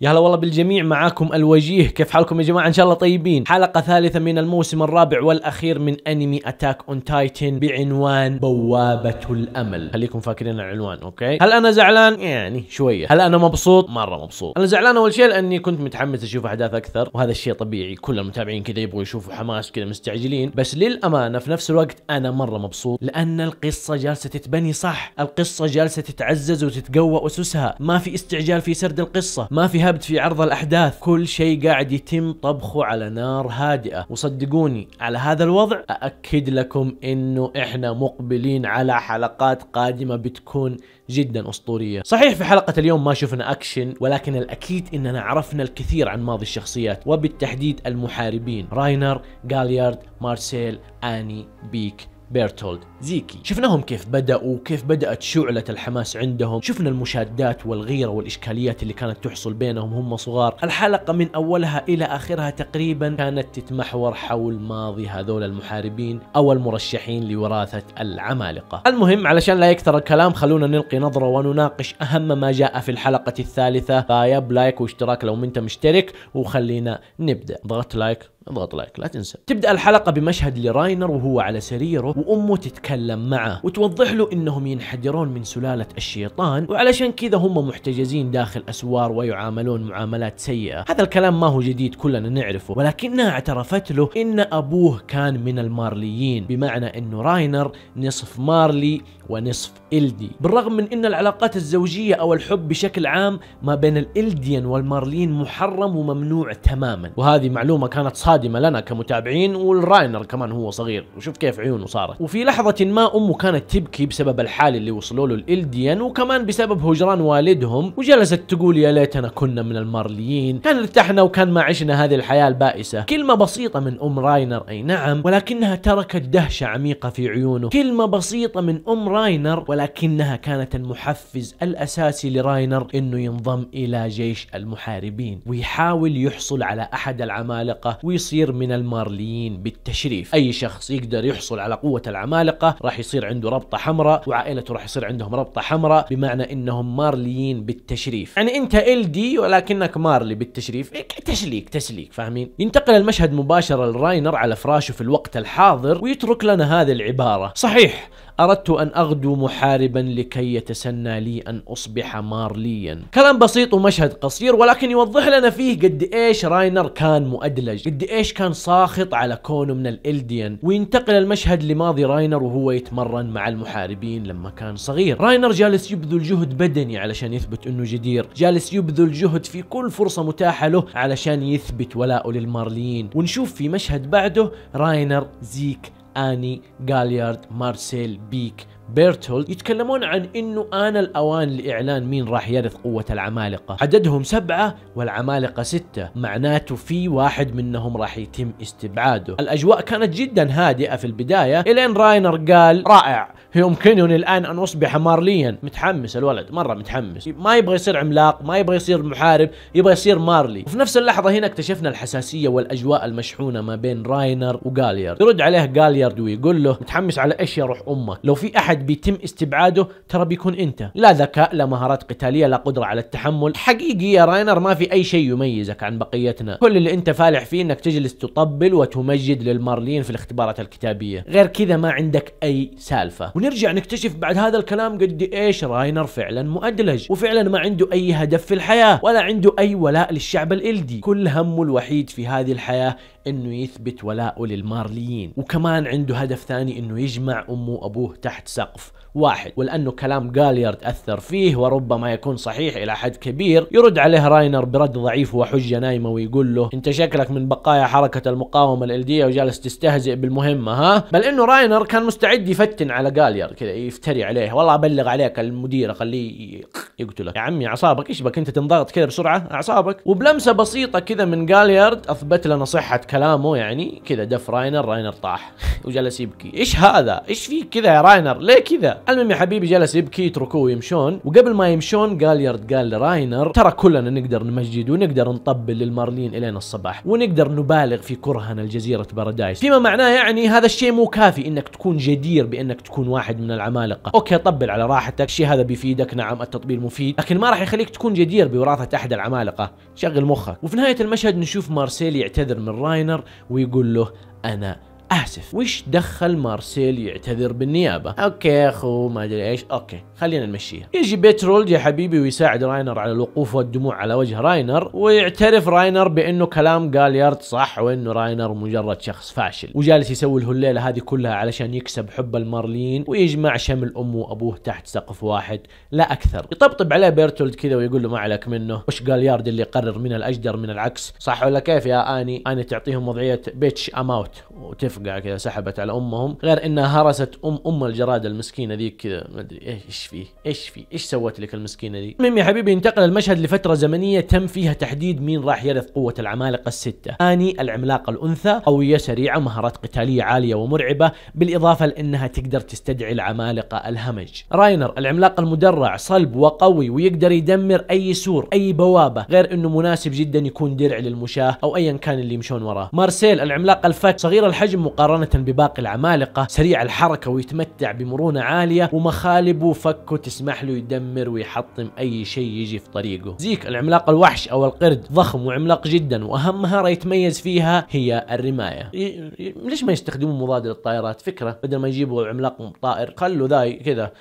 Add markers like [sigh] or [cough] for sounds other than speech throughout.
يا هلا والله بالجميع معاكم الوجيه كيف حالكم يا جماعه ان شاء الله طيبين حلقه ثالثه من الموسم الرابع والاخير من انمي اتاك اون تايتن بعنوان بوابه الامل خليكم فاكرين العنوان اوكي هل انا زعلان يعني شويه هل انا مبسوط مره مبسوط انا زعلان اول شيء لاني كنت متحمس اشوف احداث اكثر وهذا الشيء طبيعي كل المتابعين كذا يبغوا يشوفوا حماس كذا مستعجلين بس للامانه في نفس الوقت انا مره مبسوط لان القصه جالسه تتبني صح القصه جالسه تتعزز وتتقوى اسسها ما في استعجال في سرد القصه ما في ذهبت في عرض الأحداث كل شيء قاعد يتم طبخه على نار هادئة وصدقوني على هذا الوضع أأكد لكم أنه إحنا مقبلين على حلقات قادمة بتكون جدا اسطوريه صحيح في حلقه اليوم ما شفنا اكشن ولكن الاكيد اننا عرفنا الكثير عن ماضي الشخصيات وبالتحديد المحاربين راينر جاليارد مارسيل اني بيك بيرتولد زيكي شفناهم كيف بدأوا كيف بدأت شعلة الحماس عندهم شفنا المشادات والغيرة والإشكاليات اللي كانت تحصل بينهم هم صغار الحلقة من أولها إلى آخرها تقريبا كانت تتمحور حول ماضي هذول المحاربين أو المرشحين لوراثة العمالقة المهم علشان لا يكثر الكلام خلونا نلقي نظرة ونناقش أهم ما جاء في الحلقة الثالثة فيب لايك واشتراك لو انت مشترك وخلينا نبدأ ضغط لايك اضغط لايك لا تنسى تبدا الحلقه بمشهد لراينر وهو على سريره وامه تتكلم معه وتوضح له انهم ينحدرون من سلاله الشيطان وعلشان كذا هم محتجزين داخل اسوار ويعاملون معاملات سيئه هذا الكلام ما هو جديد كلنا نعرفه ولكنها اعترفت له ان ابوه كان من المارليين بمعنى انه راينر نصف مارلي ونصف إلدي بالرغم من أن العلاقات الزوجية أو الحب بشكل عام ما بين الإلديان والمارلين محرم وممنوع تماما وهذه معلومة كانت صادمة لنا كمتابعين والراينر كمان هو صغير وشوف كيف عيونه صارت وفي لحظة ما أمه كانت تبكي بسبب الحال اللي وصلوا له الإلديان وكمان بسبب هجران والدهم وجلست تقول يا ليتنا كنا من المارليين كان ارتحنا وكان ما عشنا هذه الحياة البائسة كلمة بسيطة من أم راينر أي نعم ولكنها تركت دهشة عميقة في عيونه كلمة بسيطة من أم راينر راينر ولكنها كانت المحفز الأساسي لراينر أنه ينضم إلى جيش المحاربين ويحاول يحصل على أحد العمالقة ويصير من المارليين بالتشريف أي شخص يقدر يحصل على قوة العمالقة راح يصير عنده ربطة حمراء وعائلته راح يصير عندهم ربطة حمراء بمعنى أنهم مارليين بالتشريف يعني أنت ال دي ولكنك مارلي بالتشريف إيه، تسليك تسليك فاهمين ينتقل المشهد مباشرة لراينر على فراشه في الوقت الحاضر ويترك لنا هذه العبارة صحيح أردت أن أغدو محاربا لكي يتسنى لي أن أصبح مارليا كلام بسيط ومشهد قصير ولكن يوضح لنا فيه قد إيش راينر كان مؤدلج قد إيش كان ساخط على كونه من الإلديان وينتقل المشهد لماضي راينر وهو يتمرن مع المحاربين لما كان صغير راينر جالس يبذل جهد بدني علشان يثبت أنه جدير جالس يبذل جهد في كل فرصة متاحة له علشان يثبت ولاءه للمارليين ونشوف في مشهد بعده راينر زيك اني غاليارد مارسيل بيك بيرتولد يتكلمون عن انه آن الاوان لاعلان مين راح يرث قوة العمالقة، عددهم سبعة والعمالقة ستة، معناته في واحد منهم راح يتم استبعاده، الاجواء كانت جدا هادئة في البداية الين راينر قال رائع يمكنني الان ان اصبح مارليا، متحمس الولد مرة متحمس، ما يبغى يصير عملاق، ما يبغى يصير محارب، يبغى يصير مارلي، وفي نفس اللحظة هنا اكتشفنا الحساسية والاجواء المشحونة ما بين راينر وجاليارد، يرد عليه جاليارد ويقول له متحمس على ايش يا روح امك، لو في احد واحد بيتم استبعاده ترى بيكون انت لا ذكاء لا مهارات قتاليه لا قدره على التحمل حقيقي يا راينر ما في اي شيء يميزك عن بقيتنا كل اللي انت فالح فيه انك تجلس تطبل وتمجد للمارلين في الاختبارات الكتابيه غير كذا ما عندك اي سالفه ونرجع نكتشف بعد هذا الكلام قد ايش راينر فعلا مؤدلج وفعلا ما عنده اي هدف في الحياه ولا عنده اي ولاء للشعب الالدي كل همه الوحيد في هذه الحياه انه يثبت ولاءه للمارليين وكمان عنده هدف ثاني انه يجمع امه وابوه تحت سقف واحد ولأنه كلام جاليارد أثر فيه وربما يكون صحيح إلى حد كبير يرد عليه راينر برد ضعيف وحجة نايمة ويقول له أنت شكلك من بقايا حركة المقاومة الإلدية وجالس تستهزئ بالمهمة ها بل أنه راينر كان مستعد يفتن على جاليارد كذا يفتري عليه والله أبلغ عليك المدير أخليه يقتلك يا عمي أعصابك إيش بك أنت تنضغط كذا بسرعة أعصابك وبلمسة بسيطة كذا من جاليارد أثبت لنا صحة كلامه يعني كذا دف راينر راينر طاح [laughs] وجلس يبكي إيش هذا إيش فيك كذا يا راينر ليه كذا المهم يا حبيبي جلس يبكي يتركوه ويمشون وقبل ما يمشون جاليارد قال لراينر ترى كلنا نقدر نمجد ونقدر نطبل للمارلين الين الصباح ونقدر نبالغ في كرهنا لجزيره بارادايس فيما معناه يعني هذا الشيء مو كافي انك تكون جدير بانك تكون واحد من العمالقه اوكي طبل على راحتك الشيء هذا بيفيدك نعم التطبيل مفيد لكن ما راح يخليك تكون جدير بوراثه احد العمالقه شغل مخك وفي نهايه المشهد نشوف مارسيل يعتذر من راينر ويقول له انا اسف وش دخل مارسيل يعتذر بالنيابه اوكي يا اخو ما ادري ايش اوكي خلينا نمشيها يجي بيترولد يا حبيبي ويساعد راينر على الوقوف والدموع على وجه راينر ويعترف راينر بانه كلام جاليارد صح وانه راينر مجرد شخص فاشل وجالس يسوي الهليله هذه كلها علشان يكسب حب المارلين ويجمع شمل امه وابوه تحت سقف واحد لا اكثر يطبطب عليه بيرتولد كذا ويقول له ما عليك منه وش جاليارد اللي يقرر من الاجدر من العكس صح ولا كيف يا اني اني تعطيهم وضعيه بيتش اماوت وتف الرفقه كذا سحبت على امهم غير انها هرست ام ام الجراده المسكينه ذيك كذا ما ادري ايش فيه ايش فيه ايش سوت لك المسكينه ذي المهم يا حبيبي انتقل المشهد لفتره زمنيه تم فيها تحديد مين راح يرث قوه العمالقه السته اني العملاقه الانثى قويه سريعه مهارات قتاليه عاليه ومرعبه بالاضافه لانها تقدر تستدعي العمالقه الهمج راينر العملاق المدرع صلب وقوي ويقدر يدمر اي سور اي بوابه غير انه مناسب جدا يكون درع للمشاه او ايا كان اللي يمشون وراه مارسيل العملاق الفك صغير الحجم مقارنة بباقي العمالقة سريع الحركة ويتمتع بمرونة عالية ومخالبه وفكه تسمح له يدمر ويحطم أي شيء يجي في طريقه زيك العملاق الوحش أو القرد ضخم وعملاق جدا وأهم مهارة يتميز فيها هي الرماية ي... ي... ليش ما يستخدمون مضاد للطائرات فكرة بدل ما يجيبوا عملاق طائر خلوا ذا كذا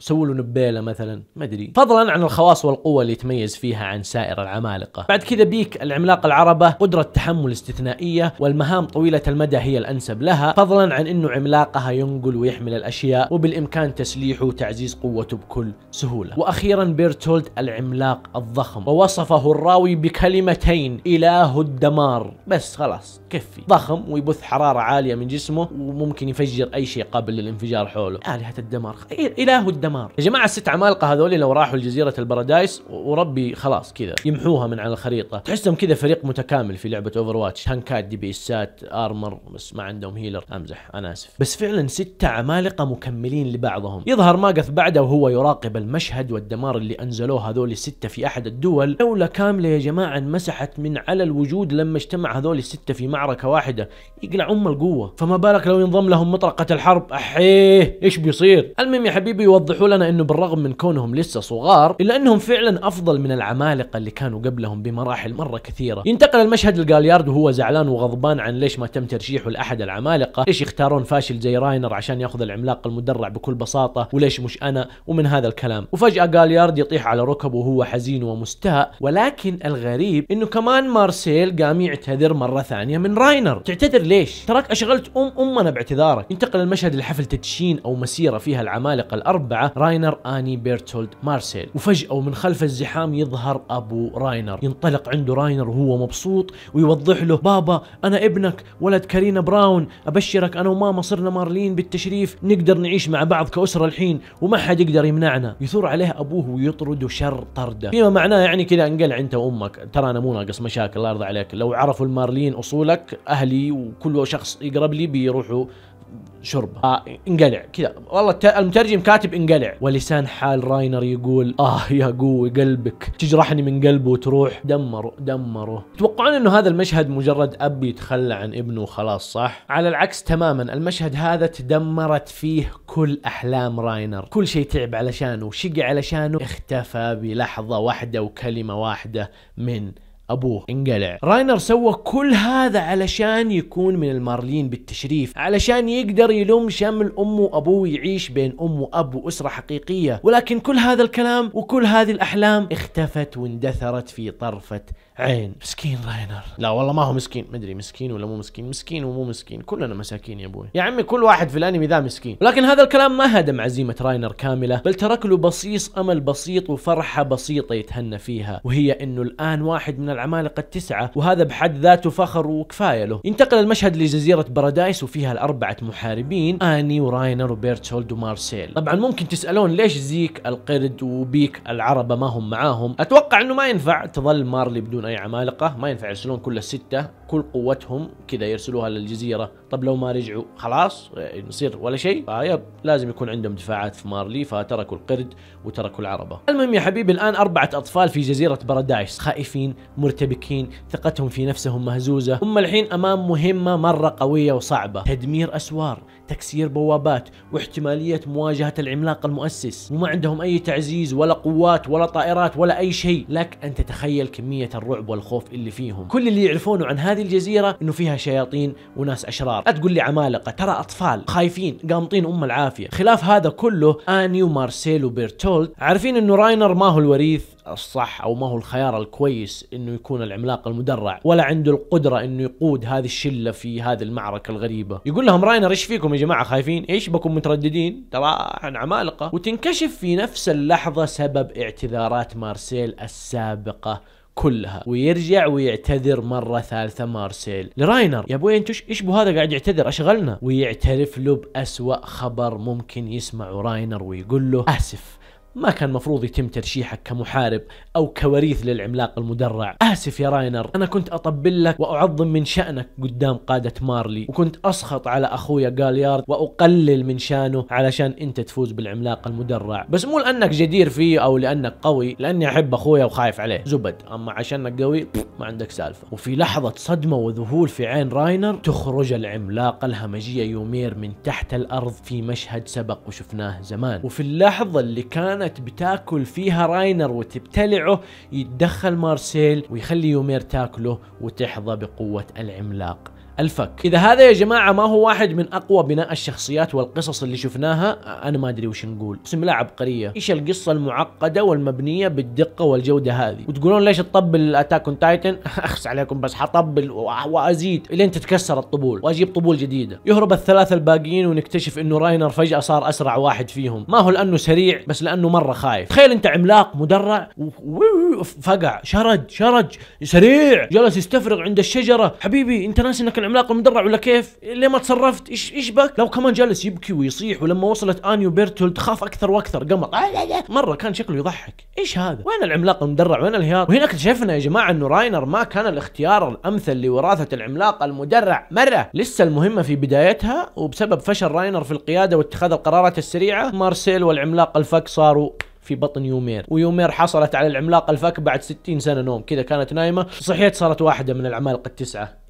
سووا له نبيله مثلا ما ادري فضلا عن الخواص والقوه اللي يتميز فيها عن سائر العمالقه بعد كذا بيك العملاق العربه قدره تحمل استثنائيه والمهام طويله المدى هي الانسب لها فضلا عن انه عملاقها ينقل ويحمل الاشياء وبالامكان تسليحه وتعزيز قوته بكل سهوله واخيرا بيرتولد العملاق الضخم ووصفه الراوي بكلمتين اله الدمار بس خلاص كفي ضخم ويبث حراره عاليه من جسمه وممكن يفجر اي شيء قابل للانفجار حوله الهه الدمار اله الدمار دمار يا جماعه الست عمالقه هذول لو راحوا لجزيره البارادايس وربي خلاص كذا يمحوها من على الخريطه تحسهم كذا فريق متكامل في لعبه اوفر واتش هانكات دي بي اسات ارمر بس ما عندهم هيلر امزح انا اسف بس فعلا ستة عمالقه مكملين لبعضهم يظهر ماقث بعده وهو يراقب المشهد والدمار اللي انزلوه هذول الستة في احد الدول دولة كاملة يا جماعة انمسحت من على الوجود لما اجتمع هذول الستة في معركة واحدة يقلع ام القوة فما بالك لو ينضم لهم مطرقة الحرب احيه ايش بيصير المهم يا حبيبي يوضح يوضحوا لنا انه بالرغم من كونهم لسه صغار الا انهم فعلا افضل من العمالقه اللي كانوا قبلهم بمراحل مره كثيره ينتقل المشهد لجاليارد وهو زعلان وغضبان عن ليش ما تم ترشيحه لاحد العمالقه ليش يختارون فاشل زي راينر عشان ياخذ العملاق المدرع بكل بساطه وليش مش انا ومن هذا الكلام وفجاه جاليارد يطيح على ركبه وهو حزين ومستاء ولكن الغريب انه كمان مارسيل قام يعتذر مره ثانيه من راينر تعتذر ليش تراك اشغلت ام امنا باعتذارك ينتقل المشهد لحفل تدشين او مسيره فيها العمالقه الاربعه راينر اني بيرتولد مارسيل وفجأة ومن خلف الزحام يظهر ابو راينر ينطلق عنده راينر وهو مبسوط ويوضح له بابا انا ابنك ولد كارينا براون ابشرك انا وماما صرنا مارلين بالتشريف نقدر نعيش مع بعض كأسرة الحين وما حد يقدر يمنعنا يثور عليه ابوه ويطرده شر طرده فيما معناه يعني كذا انقل انت وامك ترى انا مو ناقص مشاكل الله يرضى عليك لو عرفوا المارلين اصولك اهلي وكل شخص يقرب لي بيروحوا شربه آه انقلع كذا والله المترجم كاتب انقلع ولسان حال راينر يقول اه يا قوي قلبك تجرحني من قلبه وتروح دمره دمره تتوقعون انه هذا المشهد مجرد اب يتخلى عن ابنه وخلاص صح على العكس تماما المشهد هذا تدمرت فيه كل احلام راينر كل شيء تعب علشانه شقى علشانه اختفى بلحظه واحده وكلمه واحده من ابوه انقلع راينر سوى كل هذا علشان يكون من المارلين بالتشريف علشان يقدر يلم شمل امه وابوه ويعيش بين ام واب واسره حقيقيه ولكن كل هذا الكلام وكل هذه الاحلام اختفت واندثرت في طرفه عين مسكين راينر لا والله ما هو مسكين مدري مسكين ولا مو مسكين مسكين ومو مسكين كلنا مساكين يا ابوي يا عمي كل واحد في الانمي ذا مسكين لكن هذا الكلام ما هدم عزيمه راينر كامله بل ترك له بصيص امل بسيط وفرحه بسيطه يتهنى فيها وهي انه الان واحد من العمالقه التسعه وهذا بحد ذاته فخر وكفايه له ينتقل المشهد لجزيره بارادايس وفيها الاربعه محاربين اني وراينر وبيرتشولد ومارسيل طبعا ممكن تسالون ليش زيك القرد وبيك العربه ما هم معاهم اتوقع انه ما ينفع تظل مارلي بدون اي عمالقه ما ينفع يرسلون كل السته كل قوتهم كذا يرسلوها للجزيرة طب لو ما رجعوا خلاص نصير ولا شيء فيب آه، لازم يكون عندهم دفاعات في مارلي فتركوا القرد وتركوا العربة المهم يا حبيبي الآن أربعة أطفال في جزيرة بارادايس خائفين مرتبكين ثقتهم في نفسهم مهزوزة هم الحين أمام مهمة مرة قوية وصعبة تدمير أسوار تكسير بوابات واحتمالية مواجهة العملاق المؤسس وما عندهم أي تعزيز ولا قوات ولا طائرات ولا أي شيء لك أن تتخيل كمية الرعب والخوف اللي فيهم كل اللي يعرفونه عن هذا هذه الجزيره انه فيها شياطين وناس اشرار لا تقول لي عمالقه ترى اطفال خايفين قامطين ام العافيه خلاف هذا كله اني ومارسيل وبيرتولد عارفين انه راينر ما هو الوريث الصح او ما هو الخيار الكويس انه يكون العملاق المدرع ولا عنده القدره انه يقود هذه الشله في هذه المعركه الغريبه يقول لهم راينر ايش فيكم يا جماعه خايفين ايش بكم مترددين ترى عن عمالقه وتنكشف في نفس اللحظه سبب اعتذارات مارسيل السابقه كلها ويرجع ويعتذر مره ثالثه مارسيل لراينر يا ابوي انت ايش بو هذا قاعد يعتذر اشغلنا ويعترف له باسوا خبر ممكن يسمعه راينر ويقول له اسف ما كان مفروض يتم ترشيحك كمحارب أو كوريث للعملاق المدرع آسف يا راينر أنا كنت أطبل لك وأعظم من شأنك قدام قادة مارلي وكنت أسخط على أخويا جاليارد وأقلل من شانه علشان أنت تفوز بالعملاق المدرع بس مو لأنك جدير فيه أو لأنك قوي لأني أحب أخويا وخايف عليه زبد أما عشانك قوي ما عندك سالفة وفي لحظة صدمة وذهول في عين راينر تخرج العملاق الهمجية يومير من تحت الأرض في مشهد سبق وشفناه زمان وفي اللحظة اللي كان كانت بتاكل فيها راينر وتبتلعه يتدخل مارسيل ويخلي يومير تاكله وتحظى بقوة العملاق الفك اذا هذا يا جماعه ما هو واحد من اقوى بناء الشخصيات والقصص اللي شفناها انا ما ادري وش نقول اقسم لا عبقريه ايش القصه المعقده والمبنيه بالدقه والجوده هذه وتقولون ليش تطبل الاتاك اون تايتن اخس عليكم بس حطبل وازيد الين تتكسر الطبول واجيب طبول جديده يهرب الثلاثه الباقيين ونكتشف انه راينر فجاه صار اسرع واحد فيهم ما هو لانه سريع بس لانه مره خايف تخيل انت عملاق مدرع فقع شرد شرج سريع جلس يستفرغ عند الشجره حبيبي انت ناس انك العملاق المدرع ولا كيف؟ ليه ما تصرفت؟ ايش ايش بك؟ لو كمان جالس يبكي ويصيح ولما وصلت انيو بيرتولد خاف اكثر واكثر قمر مره كان شكله يضحك، ايش هذا؟ وين العملاق المدرع؟ وين الهياط؟ وهناك اكتشفنا يا جماعه انه راينر ما كان الاختيار الامثل لوراثه العملاق المدرع مره، لسه المهمه في بدايتها وبسبب فشل راينر في القياده واتخاذ القرارات السريعه مارسيل والعملاق الفك صاروا في بطن يومير ويومير حصلت على العملاق الفك بعد 60 سنة نوم كذا كانت نايمة صحيت صارت واحدة من العمالقة التسعة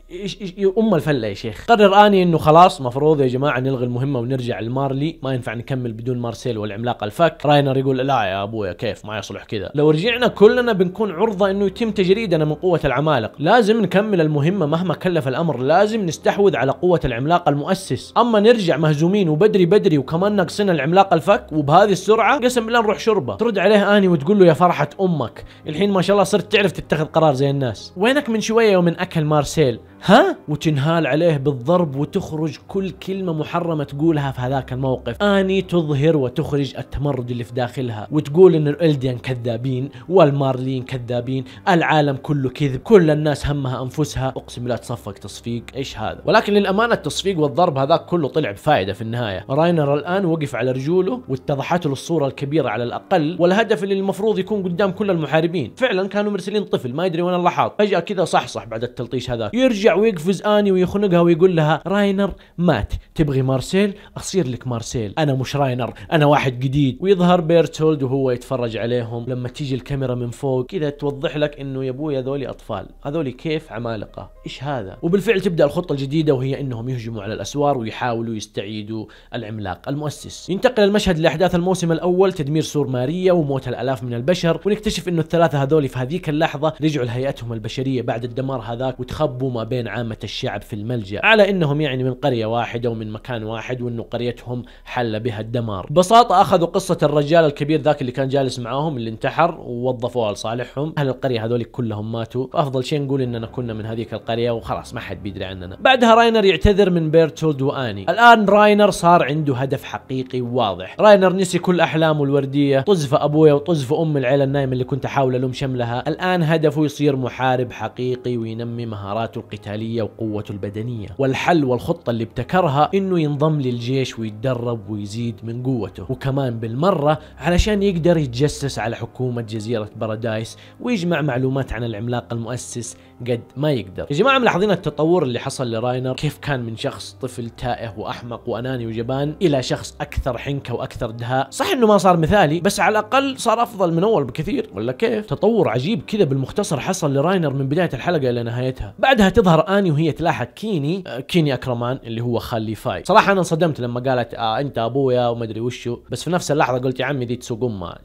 ام الفله يا شيخ قرر اني انه خلاص مفروض يا جماعه نلغي المهمه ونرجع لمارلي ما ينفع نكمل بدون مارسيل والعملاق الفك راينر يقول لا يا ابويا كيف ما يصلح كذا لو رجعنا كلنا بنكون عرضه انه يتم تجريدنا من قوه العمالق لازم نكمل المهمه مهما كلف الامر لازم نستحوذ على قوه العملاق المؤسس اما نرجع مهزومين وبدري بدري وكمان ناقصنا العملاق الفك وبهذه السرعه قسم بالله نروح شربه ترد عليه اني وتقول له يا فرحه امك الحين ما شاء الله صرت تعرف تتخذ قرار زي الناس وينك من شويه ومن اكل مارسيل ها وتنهال عليه بالضرب وتخرج كل كلمة محرمة تقولها في هذاك الموقف آني تظهر وتخرج التمرد اللي في داخلها وتقول ان الالديان كذابين والمارلين كذابين العالم كله كذب كل الناس همها انفسها اقسم بالله تصفق تصفيق ايش هذا ولكن للامانة التصفيق والضرب هذاك كله طلع بفائدة في النهاية راينر الان وقف على رجوله واتضحت له الصورة الكبيرة على الاقل والهدف اللي المفروض يكون قدام كل المحاربين فعلا كانوا مرسلين طفل ما يدري وين الله حاط فجأة كذا صحصح بعد التلطيش هذا يرجع ويقفز اني ويخنقها ويقول لها راينر مات تبغي مارسيل اصير لك مارسيل انا مش راينر انا واحد جديد ويظهر بيرتولد وهو يتفرج عليهم لما تيجي الكاميرا من فوق كذا توضح لك انه يا ابوي هذول اطفال هذول كيف عمالقه ايش هذا وبالفعل تبدا الخطه الجديده وهي انهم يهجموا على الاسوار ويحاولوا يستعيدوا العملاق المؤسس ينتقل المشهد لاحداث الموسم الاول تدمير سور ماريا وموت الالاف من البشر ونكتشف انه الثلاثه هذول في هذيك اللحظه رجعوا لهيئتهم البشريه بعد الدمار هذاك وتخبوا ما بين بين عامة الشعب في الملجأ على أنهم يعني من قرية واحدة ومن مكان واحد وأنه قريتهم حل بها الدمار ببساطة أخذوا قصة الرجال الكبير ذاك اللي كان جالس معاهم اللي انتحر ووظفوها لصالحهم أهل القرية هذول كلهم ماتوا أفضل شيء نقول أننا كنا من هذيك القرية وخلاص ما حد بيدري عننا بعدها راينر يعتذر من بيرتولد وآني الآن راينر صار عنده هدف حقيقي واضح راينر نسي كل أحلامه الوردية طزف أبويا وطزف أم العيلة النايمة اللي كنت أحاول ألوم شملها الآن هدفه يصير محارب حقيقي وينمي مهاراته القتال القتالية وقوته البدنية والحل والخطة اللي ابتكرها انه ينضم للجيش ويتدرب ويزيد من قوته وكمان بالمرة علشان يقدر يتجسس على حكومة جزيرة بارادايس ويجمع معلومات عن العملاق المؤسس قد ما يقدر يا جماعة ملاحظين التطور اللي حصل لراينر كيف كان من شخص طفل تائه وأحمق وأناني وجبان إلى شخص أكثر حنكة وأكثر دهاء صح أنه ما صار مثالي بس على الأقل صار أفضل من أول بكثير ولا كيف تطور عجيب كذا بالمختصر حصل لراينر من بداية الحلقة إلى نهايتها بعدها تظهر ظهر اني وهي تلاحق كيني آه، كيني اكرمان اللي هو خالي فاي صراحه انا انصدمت لما قالت آه انت ابويا وما ادري وشو بس في نفس اللحظه قلت يا عمي دي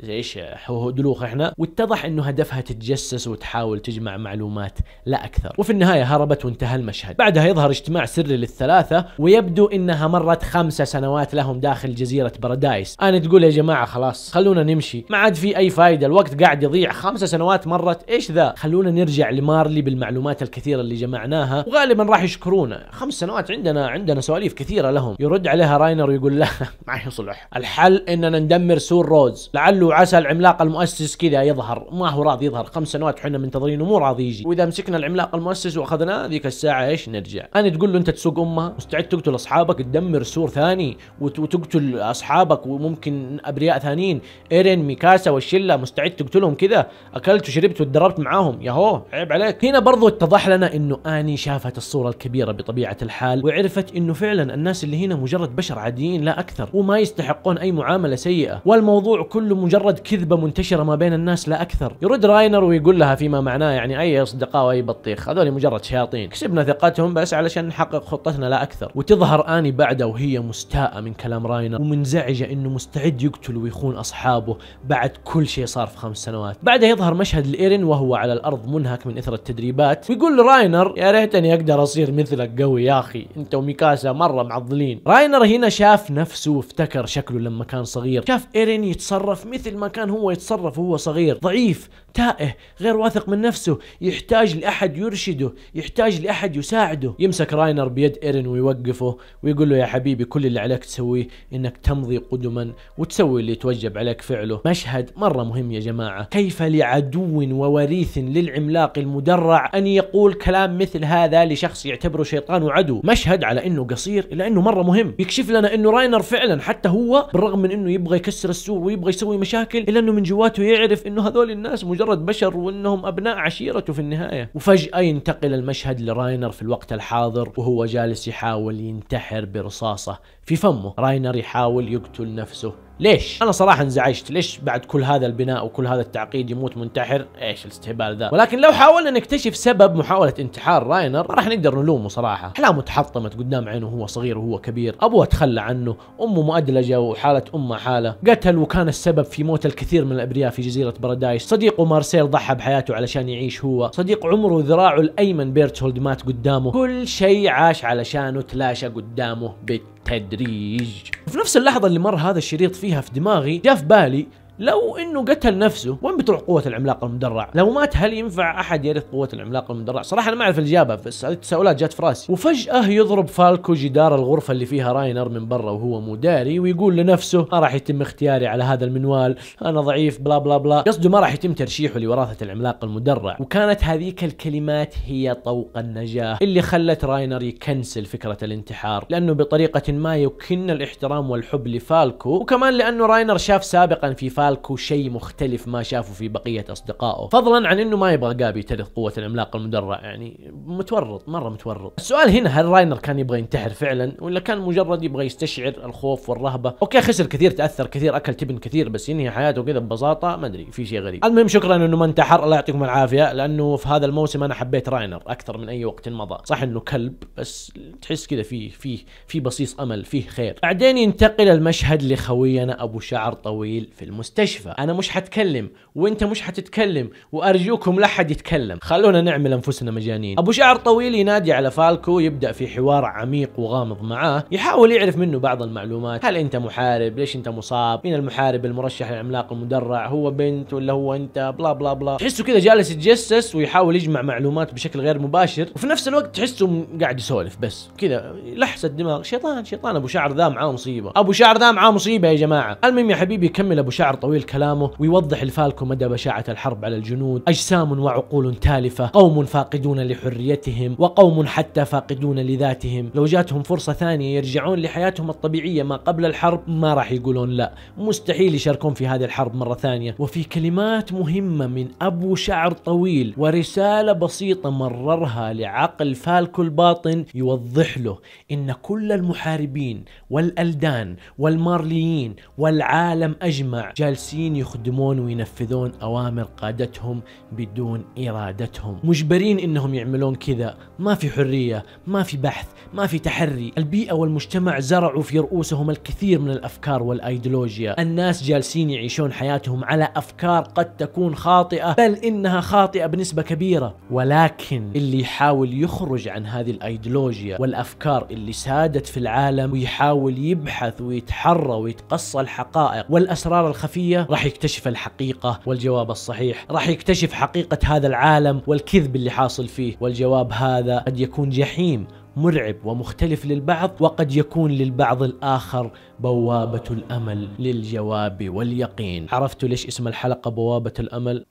زي ايش دلوخ احنا واتضح انه هدفها تتجسس وتحاول تجمع معلومات لا اكثر وفي النهايه هربت وانتهى المشهد بعدها يظهر اجتماع سري للثلاثه ويبدو انها مرت خمسة سنوات لهم داخل جزيره بارادايس انا تقول يا جماعه خلاص خلونا نمشي ما عاد في اي فايده الوقت قاعد يضيع خمسة سنوات مرت ايش ذا خلونا نرجع لمارلي بالمعلومات الكثيره اللي جمعناها اياها وغالبا راح يشكرونا خمس سنوات عندنا عندنا سواليف كثيره لهم يرد عليها راينر ويقول لا [laughs] ما يصلح الحل اننا ندمر سور روز لعله عسى العملاق المؤسس كذا يظهر ما هو راضي يظهر خمس سنوات وحنا منتظرينه مو راضي يجي واذا مسكنا العملاق المؤسس واخذناه ذيك الساعه ايش نرجع انا تقول له انت تسوق امها مستعد تقتل اصحابك تدمر سور ثاني وتقتل اصحابك وممكن ابرياء ثانيين ايرين ميكاسا والشله مستعد تقتلهم كذا اكلت وشربت وتدربت معاهم ياهو عيب عليك هنا برضو اتضح لنا انه اني يعني شافت الصورة الكبيرة بطبيعة الحال وعرفت انه فعلا الناس اللي هنا مجرد بشر عاديين لا اكثر وما يستحقون اي معاملة سيئة والموضوع كله مجرد كذبة منتشرة ما بين الناس لا اكثر يرد راينر ويقول لها فيما معناه يعني اي اصدقاء واي بطيخ هذول مجرد شياطين كسبنا ثقتهم بس علشان نحقق خطتنا لا اكثر وتظهر اني بعدها وهي مستاءة من كلام راينر ومنزعجة انه مستعد يقتل ويخون اصحابه بعد كل شيء صار في خمس سنوات بعدها يظهر مشهد لايرين وهو على الارض منهك من اثر التدريبات ويقول راينر يا ريت ليتني اقدر اصير مثلك قوي يا اخي انت وميكاسا مره معضلين راينر هنا شاف نفسه وافتكر شكله لما كان صغير شاف ايرين يتصرف مثل ما كان هو يتصرف وهو صغير ضعيف تائه غير واثق من نفسه يحتاج لأحد يرشده يحتاج لأحد يساعده يمسك راينر بيد إيرين ويوقفه ويقول له يا حبيبي كل اللي عليك تسويه إنك تمضي قدما وتسوي اللي توجب عليك فعله مشهد مرة مهم يا جماعة كيف لعدو ووريث للعملاق المدرع أن يقول كلام مثل هذا لشخص يعتبره شيطان وعدو مشهد على أنه قصير إلا أنه مرة مهم يكشف لنا أنه راينر فعلا حتى هو بالرغم من أنه يبغى يكسر السور ويبغى يسوي مشاكل إلا أنه من جواته يعرف أنه هذول الناس مجرد مجرد بشر وانهم ابناء عشيرته في النهايه وفجاه ينتقل المشهد لراينر في الوقت الحاضر وهو جالس يحاول ينتحر برصاصه في فمه راينر يحاول يقتل نفسه ليش؟ انا صراحه انزعجت ليش بعد كل هذا البناء وكل هذا التعقيد يموت منتحر؟ ايش الاستهبال ذا؟ ولكن لو حاولنا نكتشف سبب محاوله انتحار راينر ما راح نقدر نلومه صراحه، احلامه تحطمت قدام عينه وهو صغير وهو كبير، ابوه تخلى عنه، امه مؤدلجه وحاله امه حاله، قتل وكان السبب في موت الكثير من الابرياء في جزيره بارادايس، صديقه مارسيل ضحى بحياته علشان يعيش هو، صديق عمره ذراعه الايمن بيرتشولد مات قدامه، كل شيء عاش علشانه تلاشى قدامه بالتالي تدريج في نفس اللحظة اللي مر هذا الشريط فيها في دماغي جاء في بالي لو انه قتل نفسه وين بتروح قوه العملاق المدرع لو مات هل ينفع احد يرث قوه العملاق المدرع صراحه انا ما اعرف الاجابه بس هذه التساؤلات جات في راسي وفجاه يضرب فالكو جدار الغرفه اللي فيها راينر من برا وهو مو داري ويقول لنفسه ما راح يتم اختياري على هذا المنوال انا ضعيف بلا بلا بلا قصده ما راح يتم ترشيحه لوراثه العملاق المدرع وكانت هذيك الكلمات هي طوق النجاه اللي خلت راينر يكنسل فكره الانتحار لانه بطريقه ما يكن الاحترام والحب لفالكو وكمان لانه راينر شاف سابقا في فالكو فالكو شيء مختلف ما شافه في بقيه اصدقائه فضلا عن انه ما يبغى جابي يترك قوه العملاق المدرع يعني متورط مره متورط السؤال هنا هل راينر كان يبغى ينتحر فعلا ولا كان مجرد يبغى يستشعر الخوف والرهبه اوكي خسر كثير تاثر كثير اكل تبن كثير بس ينهي حياته كذا ببساطه ما ادري في شيء غريب المهم شكرا انه ما انتحر الله يعطيكم العافيه لانه في هذا الموسم انا حبيت راينر اكثر من اي وقت مضى صح انه كلب بس تحس كذا فيه فيه في بصيص امل فيه خير بعدين ينتقل المشهد لخوينا ابو شعر طويل في المستقبل مستشفى انا مش حتكلم وانت مش حتتكلم وارجوكم لا حد يتكلم خلونا نعمل انفسنا مجانين ابو شعر طويل ينادي على فالكو يبدا في حوار عميق وغامض معاه يحاول يعرف منه بعض المعلومات هل انت محارب ليش انت مصاب مين المحارب المرشح العملاق المدرع هو بنت ولا هو انت بلا بلا بلا تحسه كذا جالس يتجسس ويحاول يجمع معلومات بشكل غير مباشر وفي نفس الوقت تحسه قاعد يسولف بس كذا لحس الدماغ شيطان شيطان ابو شعر ذا معاه مصيبه ابو شعر ذا معاه مصيبه يا جماعه المهم يا حبيبي يكمل ابو شعر طويل كلامه ويوضح الفالكو مدى بشاعة الحرب على الجنود أجسام وعقول تالفة قوم فاقدون لحريتهم وقوم حتى فاقدون لذاتهم لو جاتهم فرصة ثانية يرجعون لحياتهم الطبيعية ما قبل الحرب ما راح يقولون لا مستحيل يشاركون في هذه الحرب مرة ثانية وفي كلمات مهمة من أبو شعر طويل ورسالة بسيطة مررها لعقل فالكو الباطن يوضح له إن كل المحاربين والألدان والمارليين والعالم أجمع جاي جالسين يخدمون وينفذون اوامر قادتهم بدون ارادتهم مجبرين انهم يعملون كذا ما في حريه ما في بحث ما في تحري البيئه والمجتمع زرعوا في رؤوسهم الكثير من الافكار والايديولوجيا الناس جالسين يعيشون حياتهم على افكار قد تكون خاطئه بل انها خاطئه بنسبه كبيره ولكن اللي يحاول يخرج عن هذه الايديولوجيا والافكار اللي سادت في العالم ويحاول يبحث ويتحرى ويتقصى الحقائق والاسرار الخفيه الخفيه راح يكتشف الحقيقه والجواب الصحيح راح يكتشف حقيقه هذا العالم والكذب اللي حاصل فيه والجواب هذا قد يكون جحيم مرعب ومختلف للبعض وقد يكون للبعض الآخر بوابة الأمل للجواب واليقين عرفتوا ليش اسم الحلقة بوابة الأمل؟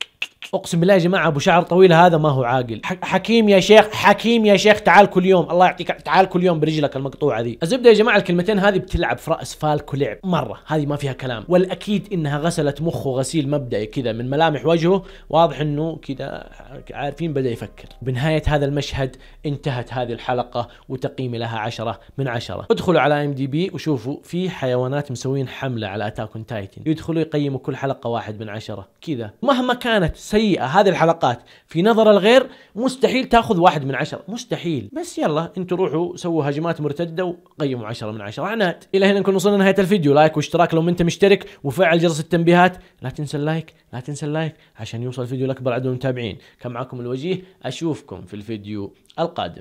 اقسم بالله يا جماعه ابو شعر طويل هذا ما هو عاقل حكيم يا شيخ حكيم يا شيخ تعال كل يوم الله يعطيك تعال كل يوم برجلك المقطوعه ذي الزبده يا جماعه الكلمتين هذه بتلعب في راس فالكو لعب مره هذه ما فيها كلام والاكيد انها غسلت مخه غسيل مبدئي كذا من ملامح وجهه واضح انه كذا عارفين بدا يفكر بنهايه هذا المشهد انتهت هذه الحلقه وتقييمي لها 10 من 10 ادخلوا على ام دي بي وشوفوا في حيوانات مسوين حمله على اتاك تايتن يدخلوا يقيموا كل حلقه واحد من عشرة كذا مهما كانت سيئه هذه الحلقات في نظر الغير مستحيل تاخذ واحد من عشرة مستحيل بس يلا انتوا روحوا سووا هجمات مرتده وقيموا عشرة من عشرة عنات الى هنا نكون وصلنا لنهايه الفيديو لايك واشتراك لو انت مشترك وفعل جرس التنبيهات لا تنسى اللايك لا تنسى اللايك عشان يوصل الفيديو لاكبر عدد من المتابعين كان معكم الوجيه اشوفكم في الفيديو القادم